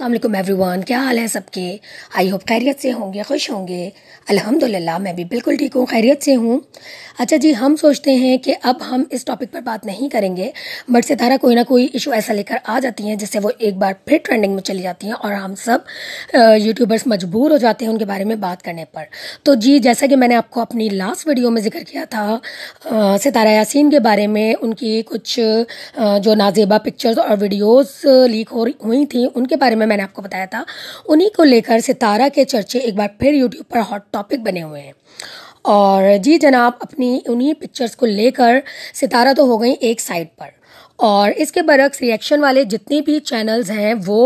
Aslam everyone क्या हाल है सबके आई होप खैरियत से होंगे खुश होंगे अल्हम्दुलिल्लाह मैं भी बिल्कुल ठीक हूँ खैरियत से हूँ अच्छा जी हम सोचते हैं कि अब हम इस टॉपिक पर बात नहीं करेंगे बट सितारा कोई ना कोई इशू ऐसा लेकर आ जाती हैं जिससे वो एक बार फिर ट्रेंडिंग में चली जाती हैं और हम सब यूट्यूबर्स मजबूर हो जाते हैं उनके बारे में बात करने पर तो जी जैसा कि मैंने आपको अपनी लास्ट वीडियो में जिक्र किया था सितारा यासीन के बारे में उनकी कुछ जो नाजेबा पिक्चर्स और वीडियोज़ लीक हो हुई थी उनके बारे में में मैंने आपको बताया था उन्हीं को लेकर सितारा के चर्चे एक बार फिर यूट्यूब पर हॉट टॉपिक बने हुए हैं और जी जनाब अपनी उन्हीं पिक्चर्स को लेकर सितारा तो हो गई एक साइड पर और इसके बरक्स रिएक्शन वाले जितने भी चैनल्स हैं वो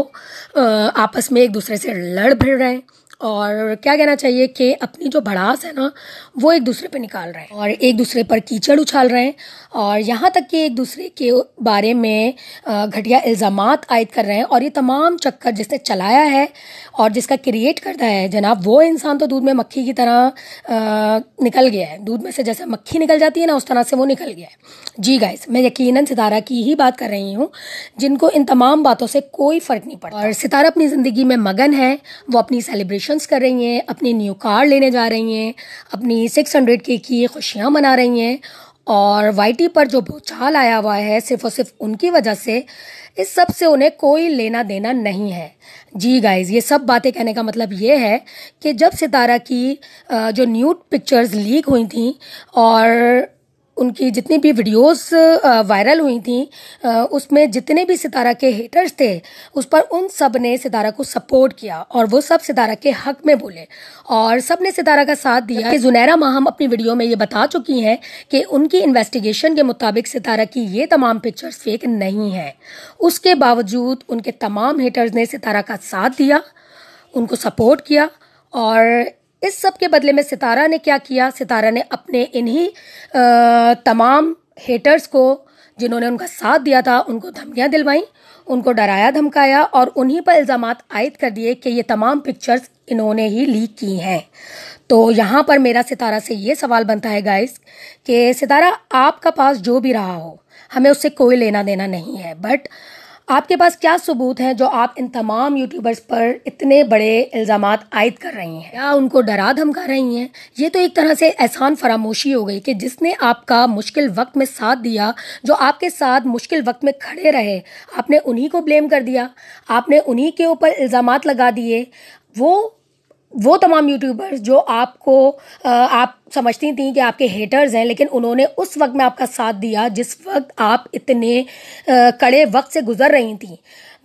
आपस में एक दूसरे से लड़ भिड़ रहे हैं और क्या कहना चाहिए कि अपनी जो भड़ास है ना वो एक दूसरे पे निकाल रहे हैं और एक दूसरे पर कीचड़ उछाल रहे हैं और यहाँ तक कि एक दूसरे के बारे में घटिया इल्ज़ाम आयद कर रहे हैं और ये तमाम चक्कर जिसने चलाया है और जिसका क्रिएट करता है जनाब वो इंसान तो दूध में मक्खी की तरह निकल गया है दूध में से जैसे मक्खी निकल जाती है ना उस तरह से वो निकल गया है जी गाइस मैं यकीन सितारा की ही बात कर रही हूँ जिनको इन तमाम बातों से कोई फ़र्क नहीं पड़ा और सितारा अपनी ज़िंदगी में मगन है वो अपनी सेलिब्रेशन सेलिब्रेशंस कर रही हैं अपनी न्यू कार लेने जा रही हैं अपनी सिक्स हंड्रेड के की खुशियाँ मना रही हैं और वाई पर जो भूचाल आया हुआ है सिर्फ और सिर्फ उनकी वजह से इस सब से उन्हें कोई लेना देना नहीं है जी गाइज ये सब बातें कहने का मतलब ये है कि जब सितारा की जो न्यूड पिक्चर्स लीक हुई थी और उनकी जितनी भी वीडियोस वायरल हुई थी उसमें जितने भी सितारा के हेटर्स थे उस पर उन सब ने सितारा को सपोर्ट किया और वो सब सितारा के हक में बोले और सब ने सितारा का साथ दिया कि जुनैरा माहम अपनी वीडियो में ये बता चुकी हैं कि उनकी इन्वेस्टिगेशन के मुताबिक सितारा की ये तमाम पिक्चर्स फेक नहीं हैं उसके बावजूद उनके तमाम हेटर्स ने सितारा का साथ दिया उनको सपोर्ट किया और इस सब के बदले में सितारा ने क्या किया सितारा ने अपने इन्हीं तमाम हेटर्स को जिन्होंने उनका साथ दिया था उनको धमकियां दिलवाईं उनको डराया धमकाया और उन्हीं पर इल्ज़ाम आयद कर दिए कि ये तमाम पिक्चर्स इन्होंने ही लीक की हैं तो यहाँ पर मेरा सितारा से ये सवाल बनता है गाइस कि सितारा आपका पास जो भी रहा हो हमें उससे कोई लेना देना नहीं है बट आपके पास क्या सबूत हैं जो आप इन तमाम यूट्यूबर्स पर इतने बड़े इल्ज़ाम आयद कर रही हैं या उनको डरा धमका रही हैं ये तो एक तरह से एहसान फरामोशी हो गई कि जिसने आपका मुश्किल वक्त में साथ दिया जो आपके साथ मुश्किल वक्त में खड़े रहे आपने उन्हीं को ब्लेम कर दिया आपने उन्हीं के ऊपर इल्ज़ाम लगा दिए वो वो तमाम यूट्यूबर्स जो आपको आप समझती थी कि आपके हेटर्स हैं लेकिन उन्होंने उस वक्त में आपका साथ दिया जिस वक्त आप इतने कड़े वक्त से गुजर रही थी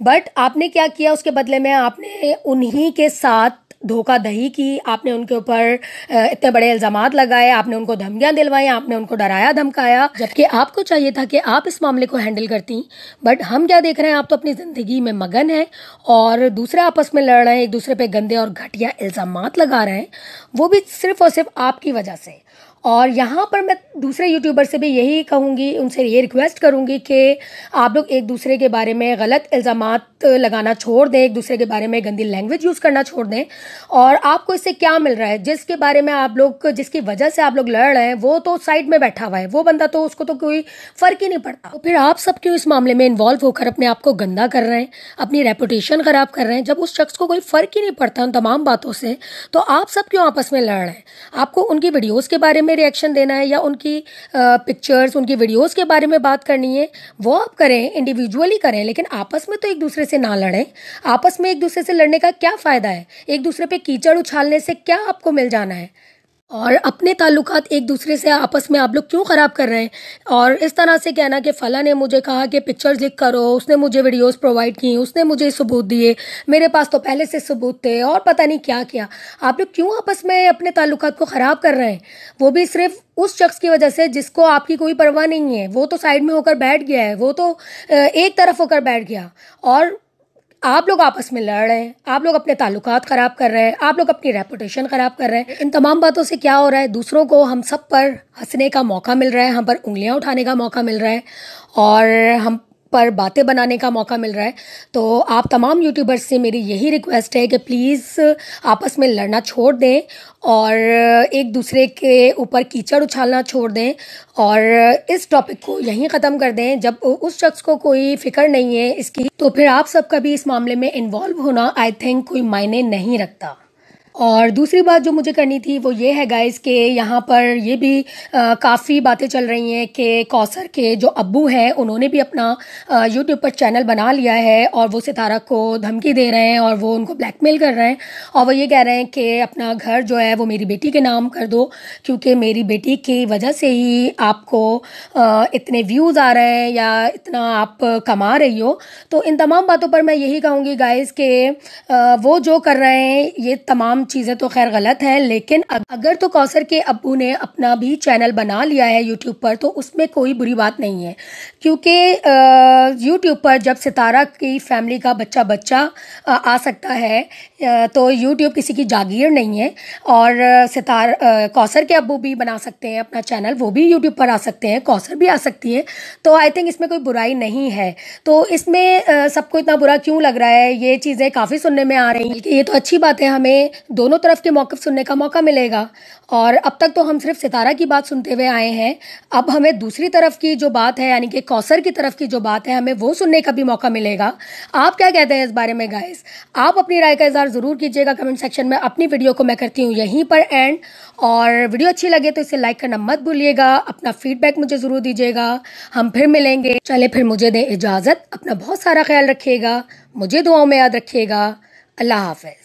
बट आपने क्या किया उसके बदले में आपने उन्हीं के साथ धोखा दही की आपने उनके ऊपर इतने बड़े इल्ज़ाम लगाए आपने उनको धमकियां दिलवाई आपने उनको डराया धमकाया जबकि आपको चाहिए था कि आप इस मामले को हैंडल करती बट हम क्या देख रहे हैं आप तो अपनी ज़िंदगी में मगन हैं और दूसरे आपस में लड़ रहे हैं एक दूसरे पे गंदे और घटिया इल्ज़ाम लगा रहे हैं वो भी सिर्फ और सिर्फ आपकी वजह से और यहाँ पर मैं दूसरे यूट्यूबर से भी यही कहूँगी उनसे ये रिक्वेस्ट करूँगी कि आप लोग एक दूसरे के बारे में गलत इल्ज़ाम लगाना छोड़ दें एक दूसरे के बारे में गंदी लैंग्वेज यूज़ करना छोड़ दें और आपको इससे क्या मिल रहा है जिसके बारे में आप लोग जिसकी वजह से आप लोग लड़ रहे हैं वो तो साइड में बैठा हुआ है वो बंदा तो उसको तो कोई फ़र्क ही नहीं पड़ता तो फिर आप सब क्यों इस मामले में इन्वॉल्व होकर अपने आप को गंदा कर रहे हैं अपनी रेपुटेशन ख़राब कर रहे हैं जब उस शख्स को कोई फ़र्क ही नहीं पड़ता उन तमाम बातों से तो आप सब क्यों आपस में लड़ रहे हैं आपको उनकी वीडियोज़ के बारे में में रिएक्शन देना है या उनकी पिक्चर्स उनकी वीडियोस के बारे में बात करनी है वो आप करें इंडिविजुअली करें लेकिन आपस में तो एक दूसरे से ना लड़ें आपस में एक दूसरे से लड़ने का क्या फ़ायदा है एक दूसरे पे कीचड़ उछालने से क्या आपको मिल जाना है और अपने ताल्लुकात एक दूसरे से आपस में आप लोग क्यों ख़राब कर रहे हैं और इस तरह से कहना कि फ़ला ने मुझे कहा कि पिक्चर्स लिख करो उसने मुझे वीडियोस प्रोवाइड की उसने मुझे सबूत दिए मेरे पास तो पहले से सबूत थे और पता नहीं क्या क्या आप लोग क्यों आपस में अपने ताल्लुकात को ख़राब कर रहे हैं वो भी सिर्फ उस शख्स की वजह से जिसको आपकी कोई परवाह नहीं है वो तो साइड में होकर बैठ गया है वो तो एक तरफ होकर बैठ गया और आप लोग आपस में लड़ रहे हैं आप लोग अपने ताल्लुक ख़राब कर रहे हैं आप लोग अपनी रेपुटेशन ख़राब कर रहे हैं इन तमाम बातों से क्या हो रहा है दूसरों को हम सब पर हंसने का मौका मिल रहा है हम पर उंगलियां उठाने का मौका मिल रहा है और हम पर बातें बनाने का मौका मिल रहा है तो आप तमाम यूट्यूबर्स से मेरी यही रिक्वेस्ट है कि प्लीज़ आपस में लड़ना छोड़ दें और एक दूसरे के ऊपर कीचड़ उछालना छोड़ दें और इस टॉपिक को यहीं ख़त्म कर दें जब उस शख्स को कोई फिक्र नहीं है इसकी तो फिर आप सबका भी इस मामले में इन्वॉल्व होना आई थिंक कोई मायने नहीं रखता और दूसरी बात जो मुझे करनी थी वो ये है गाइस के यहाँ पर ये भी काफ़ी बातें चल रही हैं कि कौसर के जो अब्बू हैं उन्होंने भी अपना यूट्यूब पर चैनल बना लिया है और वो सितारा को धमकी दे रहे हैं और वो उनको ब्लैकमेल कर रहे हैं और वो ये कह रहे हैं कि अपना घर जो है वो मेरी बेटी के नाम कर दो क्योंकि मेरी बेटी की वजह से ही आपको इतने व्यूज़ आ रहे हैं या इतना आप कमा रही हो तो इन तमाम बातों पर मैं यही कहूँगी गाइज़ के वो जो कर रहे हैं ये तमाम तमाम चीज़ें तो खैर गलत है लेकिन अगर तो कौसर के अबू ने अपना भी चैनल बना लिया है यूट्यूब पर तो उसमें कोई बुरी बात नहीं है क्योंकि यूट्यूब पर जब सितारा की फैमिली का बच्चा बच्चा आ सकता है तो यूट्यूब किसी की जागीर नहीं है और सितार कौसर के अबू भी बना सकते हैं अपना चैनल वो भी यूट्यूब पर आ सकते हैं कौसर भी आ सकती है तो आई थिंक इसमें कोई बुराई नहीं है तो इसमें सबको इतना बुरा क्यों लग रहा है ये चीज़ें काफ़ी सुनने में आ रही हैं ये तो अच्छी बात है हमें दोनों तरफ के मौक़ सुनने का मौका मिलेगा और अब तक तो हम सिर्फ सितारा की बात सुनते हुए आए हैं अब हमें दूसरी तरफ की जो बात है यानी कि कौसर की तरफ की जो बात है हमें वो सुनने का भी मौका मिलेगा आप क्या कहते हैं इस बारे में गाइस आप अपनी राय का इजहार ज़रूर कीजिएगा कमेंट सेक्शन में अपनी वीडियो को मैं करती हूँ यहीं पर एंड और वीडियो अच्छी लगे तो इसे लाइक करना मत भूलिएगा अपना फीडबैक मुझे ज़रूर दीजिएगा हम फिर मिलेंगे चले फिर मुझे दें इजाज़त अपना बहुत सारा ख्याल रखिएगा मुझे दुआओं में याद रखिएगा अल्लाह हाफिज